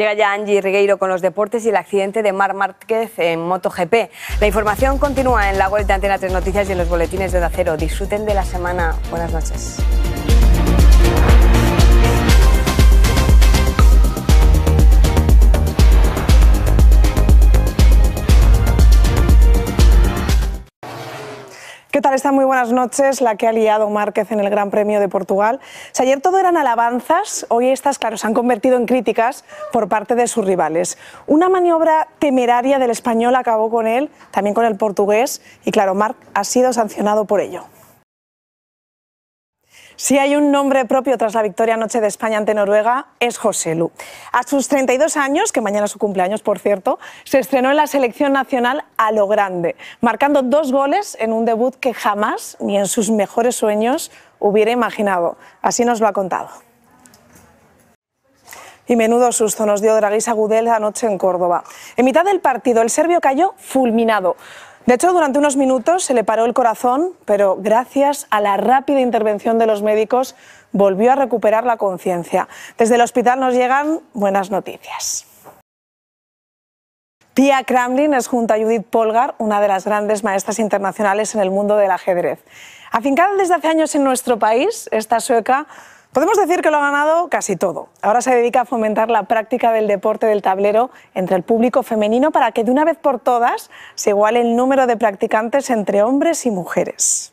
Llega ya Angie Rigueiro con los deportes y el accidente de Mar Márquez en MotoGP. La información continúa en la web de Antena 3 Noticias y en los boletines de acero Disfruten de la semana. Buenas noches. ¿Qué tal están? Muy buenas noches. La que ha liado Márquez en el Gran Premio de Portugal. ayer todo eran alabanzas, hoy estas, claro, se han convertido en críticas por parte de sus rivales. Una maniobra temeraria del español acabó con él, también con el portugués, y claro, Marc ha sido sancionado por ello. Si hay un nombre propio tras la victoria anoche de España ante Noruega, es José Lu. A sus 32 años, que mañana es su cumpleaños, por cierto, se estrenó en la selección nacional a lo grande, marcando dos goles en un debut que jamás, ni en sus mejores sueños, hubiera imaginado. Así nos lo ha contado. Y menudo susto nos dio Draghi Gudel anoche en Córdoba. En mitad del partido, el serbio cayó fulminado. De hecho, durante unos minutos se le paró el corazón, pero gracias a la rápida intervención de los médicos volvió a recuperar la conciencia. Desde el hospital nos llegan buenas noticias. Pia Kramlin es junto a Judith Polgar una de las grandes maestras internacionales en el mundo del ajedrez. Afincada desde hace años en nuestro país, esta sueca Podemos decir que lo ha ganado casi todo. Ahora se dedica a fomentar la práctica del deporte del tablero entre el público femenino para que de una vez por todas se iguale el número de practicantes entre hombres y mujeres.